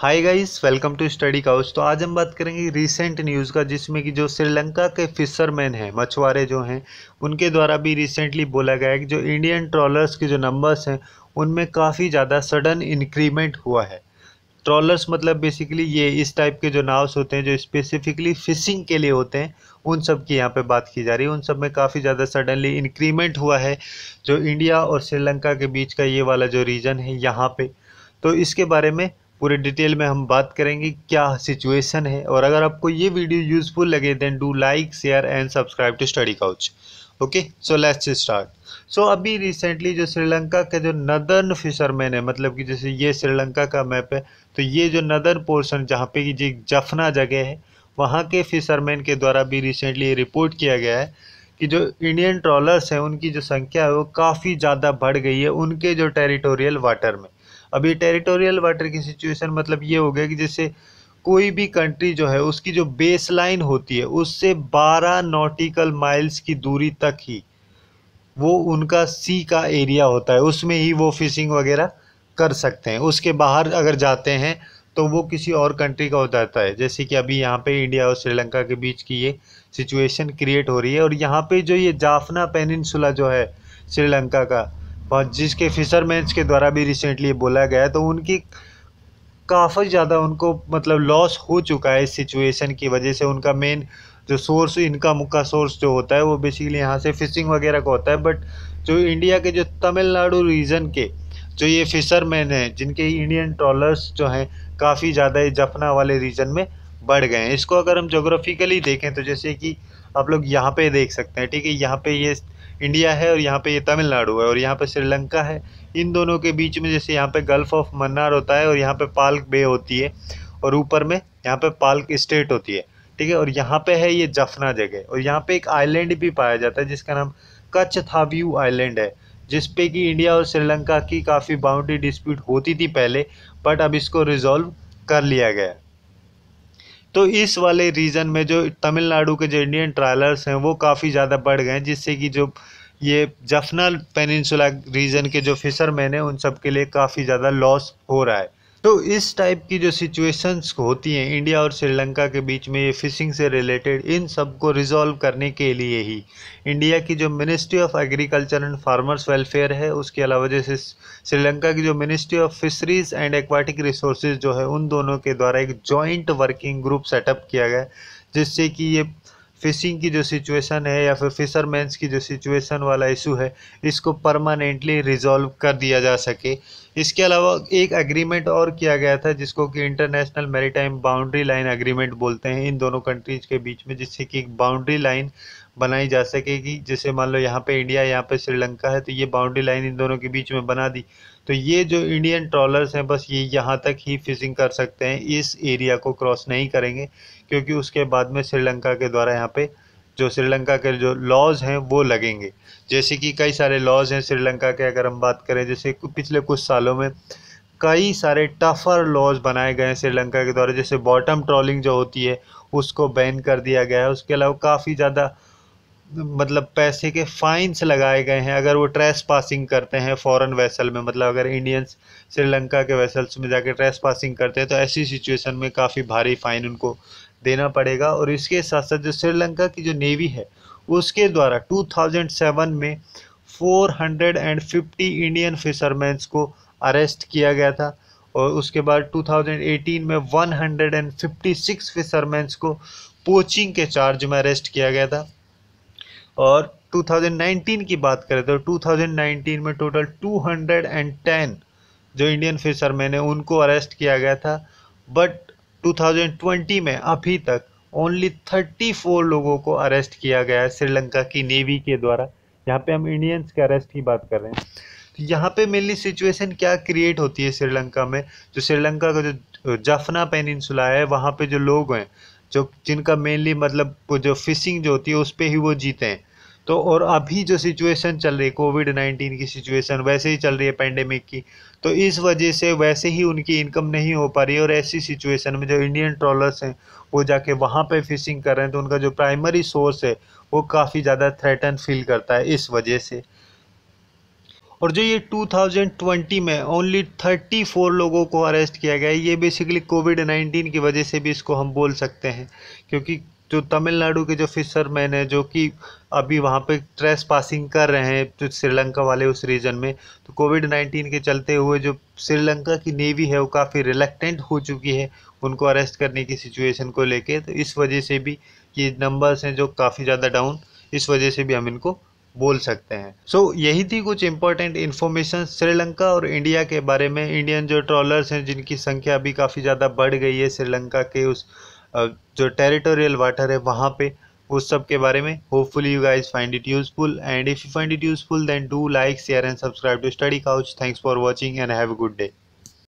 hi guys welcome to Study Couch तो आज हम बात करेंगे रिसेंट न्यूज़ का जिसमें कि जो श्रीलंका के फिशरमैन हैं मछुआरे जो हैं उनके द्वारा भी रिसेंटली बोला गया है कि जो इंडियन ट्रॉलर्स के जो नंबर्स हैं उनमें काफ़ी ज़्यादा सडन इंक्रीमेंट हुआ है ट्रॉलर्स मतलब बेसिकली ये इस टाइप के जो नाव्स होते हैं जो स्पेसिफिकली फ़िशिंग के लिए होते हैं उन सब की यहाँ पे बात की जा रही है उन सब में काफ़ी ज़्यादा सडनली इंक्रीमेंट हुआ है जो इंडिया और श्रीलंका के बीच का ये वाला जो रीजन है यहाँ पे तो इसके बारे में पूरे डिटेल में हम बात करेंगे क्या सिचुएशन है और अगर आपको ये वीडियो यूजफुल लगे then do like share and subscribe to Study Couch okay so let's start so अभी रिसेंटली जो श्रीलंका के जो नदर्न फिशरमैन है मतलब कि जैसे ये श्रीलंका का मैप है तो ये जो नदर्न पोर्शन जहाँ पे जी जफना जगह है वहाँ के फिशरमैन के द्वारा भी रिसेंटली रिपोर्ट किया गया है कि जो इंडियन ट्रॉलर्स हैं उनकी जो संख्या है वो काफ़ी ज़्यादा बढ़ गई है उनके जो टेरिटोरियल वाटर में अभी टेरिटोरियल वाटर की सिचुएशन मतलब ये हो गया कि जैसे कोई भी कंट्री जो है उसकी जो बेस लाइन होती है उससे 12 नॉटिकल माइल्स की दूरी तक ही वो उनका सी का एरिया होता है उसमें ही वो फिशिंग वगैरह कर सकते हैं उसके बाहर अगर जाते हैं तो वो किसी और कंट्री का हो जाता है जैसे कि अभी यहाँ पे इंडिया और श्रीलंका के बीच की ये सिचुएशन क्रिएट हो रही है और यहाँ पे जो ये जाफना पेनिनसुला जो है श्रीलंका का और जिसके फिशरमैन्स के द्वारा भी रिसेंटली बोला गया तो उनकी काफ़ी ज़्यादा उनको मतलब लॉस हो चुका है इस सिचुएशन की वजह से उनका मेन जो सोर्स इनकम का सोर्स जो होता है वो बेसिकली यहाँ से फ़िशिंग वगैरह का होता है बट जो इंडिया के जो तमिलनाडु रीजन के जो ये फिशरमैन हैं जिनके इंडियन ट्रॉलर्स जो हैं काफ़ी ज़्यादा ये जफना वाले रीजन में बढ़ गए हैं इसको अगर हम जोग्राफिकली देखें तो जैसे कि आप लोग यहाँ पे देख सकते हैं ठीक है यहाँ पे ये इंडिया है और यहाँ पे ये तमिलनाडु है और यहाँ पे श्रीलंका है इन दोनों के बीच में जैसे यहाँ पे गल्फ ऑफ मन्नार होता है और यहाँ पे पाल्क बे होती है और ऊपर में यहाँ पे पाल्क स्टेट होती है ठीक है और यहाँ पे है ये जफना जगह और यहाँ पे एक आइलैंड भी पाया जाता है जिसका नाम कच्छ थाव्यू आइलैंड है जिसपे कि इंडिया और श्रीलंका की काफ़ी बाउंड्री डिस्प्यूट होती थी पहले बट अब इसको रिजॉल्व कर लिया गया तो इस वाले रीजन में जो तमिलनाडु के जो इंडियन ट्रायलर्स हैं वो काफ़ी ज़्यादा बढ़ गए हैं जिससे कि जो ये जफनल पेनिनसुला रीजन के जो फिशरमैन हैं उन सब के लिए काफ़ी ज़्यादा लॉस हो रहा है तो इस टाइप की जो सिचुएशंस होती हैं इंडिया और श्रीलंका के बीच में ये फ़िशिंग से रिलेटेड इन सब को रिजॉल्व करने के लिए ही इंडिया की जो ministry of agriculture and farmers welfare है उसके अलावा जैसे श्रीलंका की जो ministry of fisheries and aquatic resource जो है उन दोनों के द्वारा एक जॉइंट वर्किंग ग्रुप सेटअप किया गया जिससे कि ये फिशिंग की जो सिचुएशन है या फिर फिशरमैंस की जो सिचुएशन वाला इशू है इसको परमानेंटली रिजॉल्व कर दिया जा सके इसके अलावा एक एग्रीमेंट और किया गया था जिसको कि international maritime boundary line agreement बोलते हैं इन दोनों कंट्रीज के बीच में जिससे कि एक बाउंड्री लाइन बनाई जा सकेगी जैसे मान लो यहाँ पे इंडिया यहाँ पे श्रीलंका है तो ये बाउंड्री लाइन इन दोनों के बीच में बना दी तो ये जो इंडियन ट्रॉलर्स हैं बस ये यहाँ तक ही फिशिंग कर सकते हैं इस एरिया को क्रॉस नहीं करेंगे क्योंकि उसके बाद में श्रीलंका के द्वारा यहाँ पर जो श्रीलंका के जो लॉज हैं वो लगेंगे जैसे कि कई सारे लॉज हैं श्रीलंका के अगर हम बात करें जैसे पिछले कुछ सालों में कई सारे टफ़र लॉज बनाए गए हैं श्रीलंका के द्वारा जैसे बॉटम ट्रॉलिंग जो होती है उसको बैन कर दिया गया है उसके अलावा काफ़ी ज़्यादा मतलब पैसे के फाइन्स लगाए गए हैं अगर वो ट्रेस पासिंग करते हैं फॉरेन वेसल में मतलब अगर इंडियंस श्रीलंका के वेसल्स में जाके ट्रेस पासिंग करते हैं तो ऐसी सिचुएशन में काफ़ी भारी फाइन उनको देना पड़ेगा और इसके साथ साथ जो श्रीलंका की जो नेवी है उसके द्वारा 2007 में 450 इंडियन फिशरमैन्स को अरेस्ट किया गया था और उसके बाद 2018 में 156 फिशरमैन्स को पोचिंग के चार्ज में अरेस्ट किया गया था और 2019 की बात करें तो 2019 में टोटल 210 जो इंडियन फिशरमैन है उनको अरेस्ट किया गया था बट 2020 में अभी तक ओनली 34 लोगों को अरेस्ट किया गया है श्रीलंका की नेवी के द्वारा यहाँ पे हम इंडियंस के अरेस्ट की बात कर रहे हैं तो यहाँ पे मेनली सिचुएशन क्या क्रिएट होती है श्रीलंका में जो श्रीलंका का जो जफना पेनिनसुला है वहाँ पे जो लोग हैं जो जिनका मेनली मतलब जो फिशिंग जो होती है उस पर ही वो जीते हैं तो और अभी जो सिचुएशन चल रही है कोविड नाइन्टीन की सिचुएशन वैसे ही चल रही है पैंडेमिक की तो इस वजह से वैसे ही उनकी इनकम नहीं हो पा रही है और ऐसी सिचुएशन में जो इंडियन ट्रॉलर्स हैं वो जाके वहाँ पे फिशिंग कर रहे हैं तो उनका जो प्राइमरी सोर्स है वो काफ़ी ज़्यादा थ्रेटन फील करता है इस वजह से और जो ये 2020 में ओनली 34 लोगों को अरेस्ट किया गया है ये बेसिकली कोविड 19 की वजह से भी इसको हम बोल सकते हैं क्योंकि जो तमिलनाडु के जो फिशरमैन है जो कि अभी वहाँ पे ट्रेस पासिंग कर रहे हैं जो श्रीलंका वाले उस रीजन में तो कोविड नाइन्टीन के चलते हुए जो श्रीलंका की नेवी है वो काफ़ी रिलेक्टेंट हो चुकी है उनको अरेस्ट करने की सिचुएशन को लेके तो इस वजह से भी ये नंबर्स हैं जो काफ़ी ज़्यादा डाउन इस वजह से भी हम इनको बोल सकते हैं सो so, यही थी कुछ इंपॉर्टेंट इन्फॉर्मेशन श्रीलंका और इंडिया के बारे में इंडियन जो ट्रॉलर्स हैं जिनकी संख्या अभी काफ़ी ज़्यादा बढ़ गई है श्रीलंका के उस जो टेरिटोरियल वाटर है वहाँ पे उस सब के बारे में hopefully you guys find it useful and if you find it useful then do like share and subscribe to Study Couch thanks for watching and have a good day